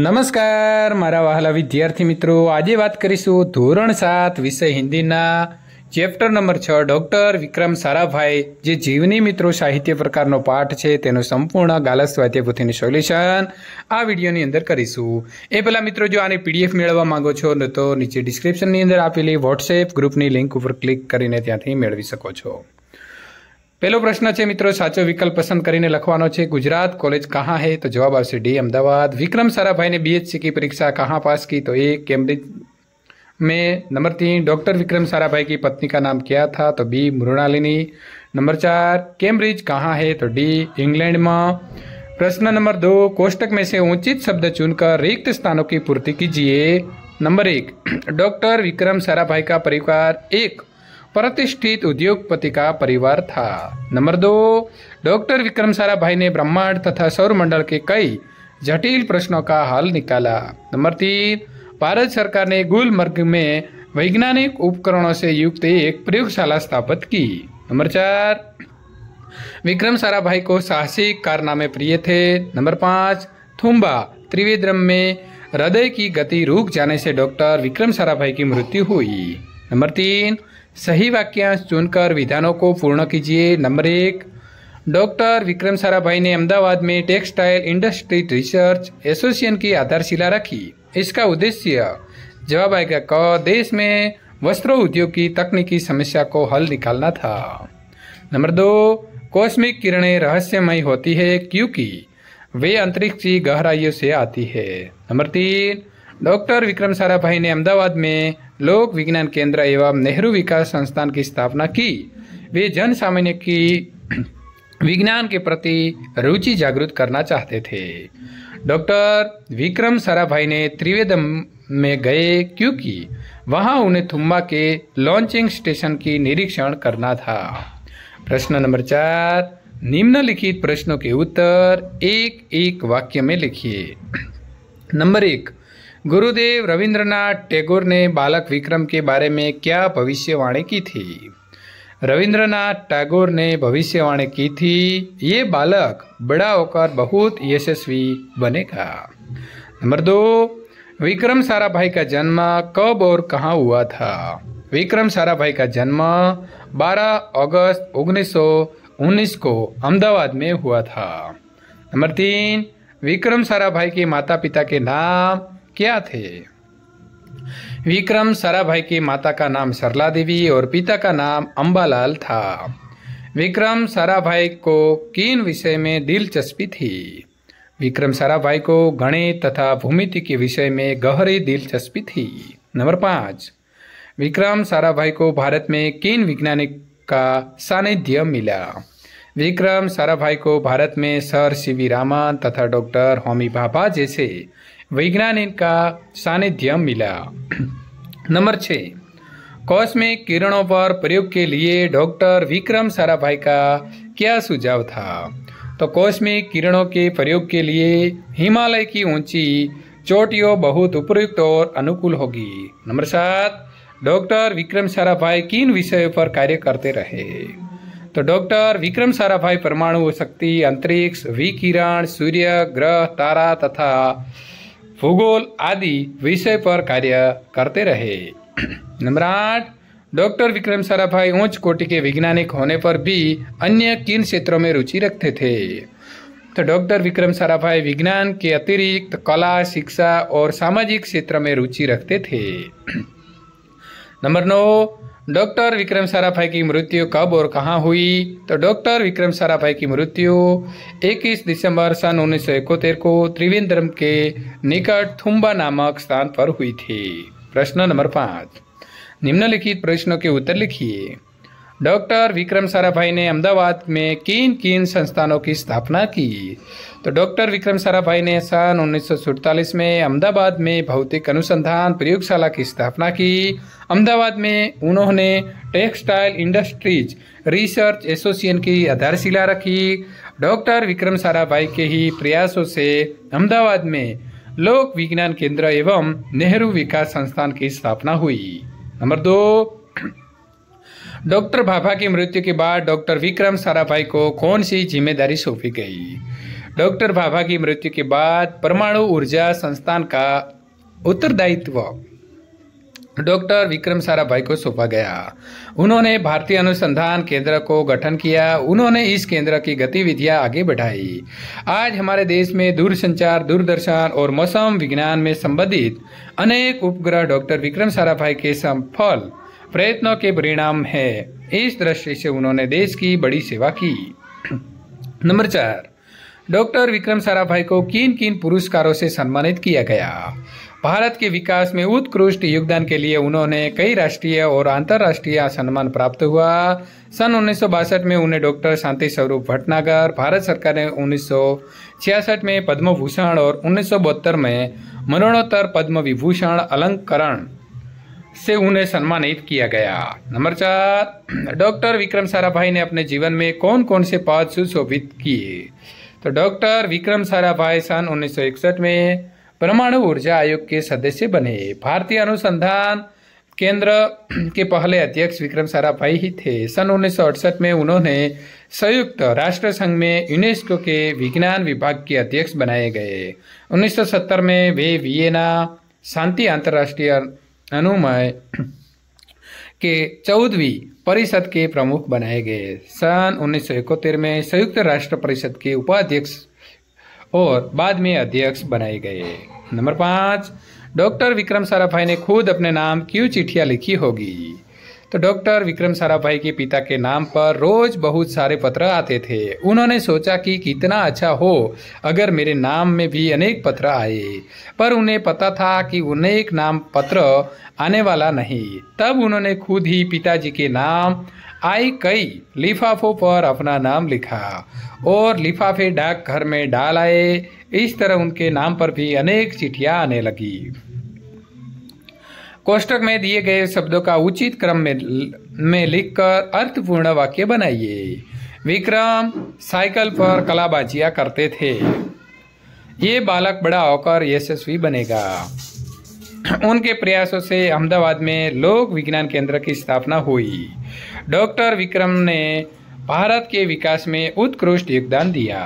નમસ્કાર મારા વહાલા વિદ્યાર્થી મિત્રો આજે વાત કરીશું ધોરણ સાત વિષય હિન્દીના ચેપ્ટર નંબર છ ડૉક્ટર વિક્રમ સારાભાઈ જે જીવની મિત્રો સાહિત્ય પ્રકારનો પાઠ છે તેનું સંપૂર્ણ ગાલસ વાદ્યપુથીનું સોલ્યુશન આ વિડીયોની અંદર કરીશું એ પહેલાં મિત્રો જો આની પીડીએફ મેળવવા માગો છો ન તો નીચે ડિસ્ક્રિપ્શનની અંદર આપેલી વોટ્સએપ ગ્રુપની લિંક ઉપર ક્લિક કરીને ત્યાંથી મેળવી શકો છો પહેલો પ્રશ્ન છે મિત્રો સાચો વિકલ્પ પસંદ કરીને લખવાનો છે ગુજરાત કોલેજ કહા હે તો જવાબ આવશે ડી અમદાવાદ વિक्रम સારાભાઈને બીએચસી की परीक्षा कहाँ पास की तो ए कैम्ब्रिज में नंबर तीन डॉक्टर विक्रम भाई की पत्नी का नाम क्या था तो बी मृणालिनी नंबर चार कैम्ब्रिज कहाँ है तो डी इंग्लैंड में प्रश्न नंबर दो कोष्टक में से उचित शब्द चुनकर रिक्त स्थानों की पूर्ति कीजिए नंबर एक डॉक्टर विक्रम सारा भाई का परिवार एक प्रतिष्ठित उद्योगपति का परिवार था नंबर दो डॉक्टर विक्रम सारा भाई ने ब्रह्मांड तथा मंडल के कई जटिल प्रश्नों का हल निकाला नंबर तीन भारत सरकार ने गुलमर्ग में वैज्ञानिक उपकरणों से युक्त एक प्रयोगशाला स्थापित की नंबर चार विक्रम सारा भाई को साहसिक कारनामे प्रिय थे नंबर पांच थुम्बा त्रिवेद्रम में हृदय की गति रुक जाने से डॉक्टर विक्रम सारा भाई की मृत्यु हुई नंबर तीन सही वाक्यांश चुनकर विधानों को पूर्ण कीजिए नंबर एक डॉक्टर विक्रम साराभाई ने अहमदाबाद में टेक्सटाइल इंडस्ट्री रिसर्च एसोसिएशन की आधारशिला रखी इसका उद्देश्य जवाब आएगा क देश में वस्त्र उद्योग की तकनीकी समस्या को हल निकालना था नंबर दो कॉस्मिक किरणें रहस्यमय होती है क्योंकि वे अंतरिक्ष की गहराइयों से आती है नंबर तीन डॉक्टर विक्रम साराभाई ने अहमदाबाद में लोक विज्ञान केंद्र एवं नेहरू विकास संस्थान की स्थापना की वे जन सामान्य की विज्ञान के प्रति रुचि जागृत करना चाहते थे डॉक्टर विक्रम साराभाई ने त्रिवेदम में गए क्योंकि वहां उन्हें थुम्बा के लॉन्चिंग स्टेशन की निरीक्षण करना था प्रश्न नंबर चार निम्नलिखित प्रश्नों के उत्तर एक एक वाक्य में लिखिए नंबर एक गुरुदेव रविंद्रनाथ टैगोर ने बालक विक्रम के बारे में क्या भविष्यवाणी की थी रविंद्रनाथ टैगोर ने भविष्यवाणी की थी ये बालक बड़ा होकर बहुत यशस्वी बनेगा नंबर दो विक्रम साराभाई का जन्म कब और कहाँ हुआ था विक्रम साराभाई का जन्म 12 अगस्त उन्नीस को अहमदाबाद में हुआ था नंबर तीन विक्रम साराभाई के माता पिता के नाम क्या थे विक्रम सरा भाई की माता का नाम सरला देवी और पिता का नाम अम्बालाल था विक्रम सरा भाई को किन विषय में दिलचस्पी थी विक्रम सरा भाई को गणित तथा भूमिति के विषय में गहरी दिलचस्पी थी नंबर पाँच विक्रम भाई को भारत में किन वैज्ञानिक का सानिध्य मिला विक्रम भाई को भारत में सर सी वी रामन तथा डॉक्टर होमी भाभा जैसे वैज्ञानिक का सानिध्य मिला नंबर छः कॉस्मिक किरणों पर प्रयोग के लिए डॉक्टर विक्रम साराभाई का क्या सुझाव था तो कॉस्मिक किरणों के प्रयोग के लिए हिमालय की ऊंची चोटियों बहुत उपयुक्त और अनुकूल होगी नंबर सात डॉक्टर विक्रम साराभाई किन विषयों पर कार्य करते रहे तो डॉक्टर विक्रम साराभाई परमाणु शक्ति अंतरिक्ष विकिरण सूर्य ग्रह तारा तथा भूगोल आदि विषय पर कार्य करते रहे नंबर आठ डॉक्टर विक्रम साराभाई ऊंच कोटि के वैज्ञानिक होने पर भी अन्य किन क्षेत्रों में रुचि रखते थे तो डॉक्टर विक्रम साराभाई विज्ञान के अतिरिक्त कला शिक्षा और सामाजिक क्षेत्र में रुचि रखते थे नंबर नौ डॉक्टर विक्रम साराभाई की मृत्यु कब और कहाँ हुई तो डॉक्टर विक्रम साराभाई की मृत्यु 21 दिसंबर सन उन्नीस को त्रिवेंद्रम के निकट थुम्बा नामक स्थान पर हुई थी प्रश्न नंबर पाँच निम्नलिखित प्रश्नों के उत्तर लिखिए डॉक्टर विक्रम साराभाई ने अहमदाबाद में किन किन संस्थानों की स्थापना की तो डॉक्टर विक्रम साराभाई ने सन उन्नीस में अहमदाबाद में भौतिक अनुसंधान प्रयोगशाला की स्थापना की अहमदाबाद में उन्होंने टेक्सटाइल इंडस्ट्रीज रिसर्च एसोसिएशन की आधारशिला रखी डॉक्टर विक्रम साराभाई के ही प्रयासों से अहमदाबाद में लोक विज्ञान केंद्र एवं नेहरू विकास संस्थान की स्थापना हुई नंबर दो डॉक्टर भाभा की मृत्यु के बाद डॉक्टर विक्रम साराभाई को कौन सी जिम्मेदारी सौंपी गई डॉक्टर भाभा की मृत्यु के बाद परमाणु ऊर्जा संस्थान का उत्तरदायित्व डॉक्टर विक्रम साराभाई को सौंपा गया उन्होंने भारतीय अनुसंधान केंद्र को गठन किया उन्होंने इस केंद्र की गतिविधियां आगे बढ़ाई आज हमारे देश में दूरसंचार दूरदर्शन और मौसम विज्ञान में संबंधित अनेक उपग्रह डॉक्टर विक्रम साराभाई के सफल प्रयत्नों के परिणाम है इस दृष्टि से उन्होंने देश की बड़ी सेवा की नंबर चार डॉक्टर विक्रम साराभाई को किन किन पुरस्कारों से सम्मानित किया गया भारत के विकास में उत्कृष्ट योगदान के लिए उन्होंने कई राष्ट्रीय और अंतर्राष्ट्रीय सम्मान प्राप्त हुआ सन उन्नीस में उन्हें डॉक्टर शांति स्वरूप भटनागर भारत सरकार ने उन्नीस में पद्म भूषण और उन्नीस में मरणोत्तर पद्म विभूषण अलंकरण से उन्हें सम्मानित किया गया नंबर चार डॉक्टर विक्रम साराभाई ने अपने जीवन में कौन कौन से पद सुशोभित किए तो डॉक्टर विक्रम साराभाई सन उन्नीस में परमाणु ऊर्जा आयोग के सदस्य बने भारतीय अनुसंधान केंद्र के पहले अध्यक्ष विक्रम साराभाई ही थे सन उन्नीस में उन्होंने संयुक्त राष्ट्र संघ में यूनेस्को के विज्ञान विभाग के अध्यक्ष बनाए गए 1970 में वे वियना शांति अंतर्राष्ट्रीय अनुमय के चौदहवीं परिषद के प्रमुख बनाए गए सन उन्नीस में संयुक्त राष्ट्र परिषद के उपाध्यक्ष और बाद में अध्यक्ष बनाए गए नंबर पाँच डॉक्टर विक्रम साराभाई ने खुद अपने नाम क्यों चिट्ठियाँ लिखी होगी तो डॉक्टर विक्रम साराभाई के पिता के नाम पर रोज बहुत सारे पत्र आते थे उन्होंने सोचा कि कितना अच्छा हो अगर मेरे नाम में भी अनेक पत्र आए पर उन्हें पता था कि अनेक नाम पत्र आने वाला नहीं तब उन्होंने खुद ही पिताजी के नाम आई कई लिफाफों पर अपना नाम लिखा और लिफाफे डाक घर में डाल आए इस तरह उनके नाम पर भी अनेक चिट्ठियाँ आने लगी कोष्टक में दिए गए शब्दों का उचित क्रम में में लिखकर अर्थपूर्ण वाक्य बनाइए विक्रम साइकिल पर कलाबाजियां करते थे ये बालक बड़ा होकर यशस्वी बनेगा उनके प्रयासों से अहमदाबाद में लोक विज्ञान केंद्र की स्थापना हुई डॉक्टर विक्रम ने भारत के विकास में उत्कृष्ट योगदान दिया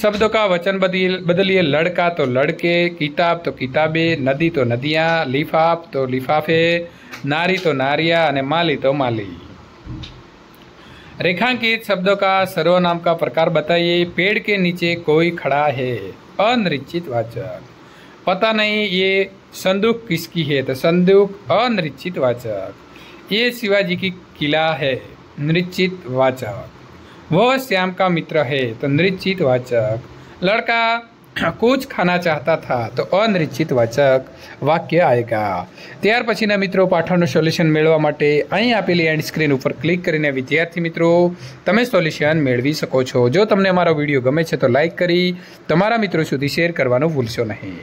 शब्दों का वचन बदल बदलिए लड़का तो लड़के किताब तो किताबे नदी तो नदियाँ लिफाफ तो लिफाफे नारी तो नारिया अने माली तो माली रेखांकित शब्दों का सर्वनाम का प्रकार बताइए पेड़ के नीचे कोई खड़ा है अनिश्चित वाचक पता नहीं ये संदूक किसकी है तो संदूक अनिश्चित वाचक ये शिवाजी की किला है निश्चित वाचक वह श्याम का मित्र है तो निश्चित वाचक लड़का कुछ खाना चाहता था તો અનિશ્ચિત વાચક વાક્ય આયેગા ત્યાર પછીના મિત્રો પાઠણનું સોલ્યુશન મેળવવા માટે અહીં આપેલી એન્ડ સ્ક્રીન ઉપર ક્લિક કરીને વિદ્યાર્થી મિત્રો તમે સોલ્યુશન મેળવી શકો છો જો તમને અમારો વિડીયો ગમે છે તો લાઇક કરી તમારા મિત્રો સુધી શેર કરવાનું ભૂલશો નહીં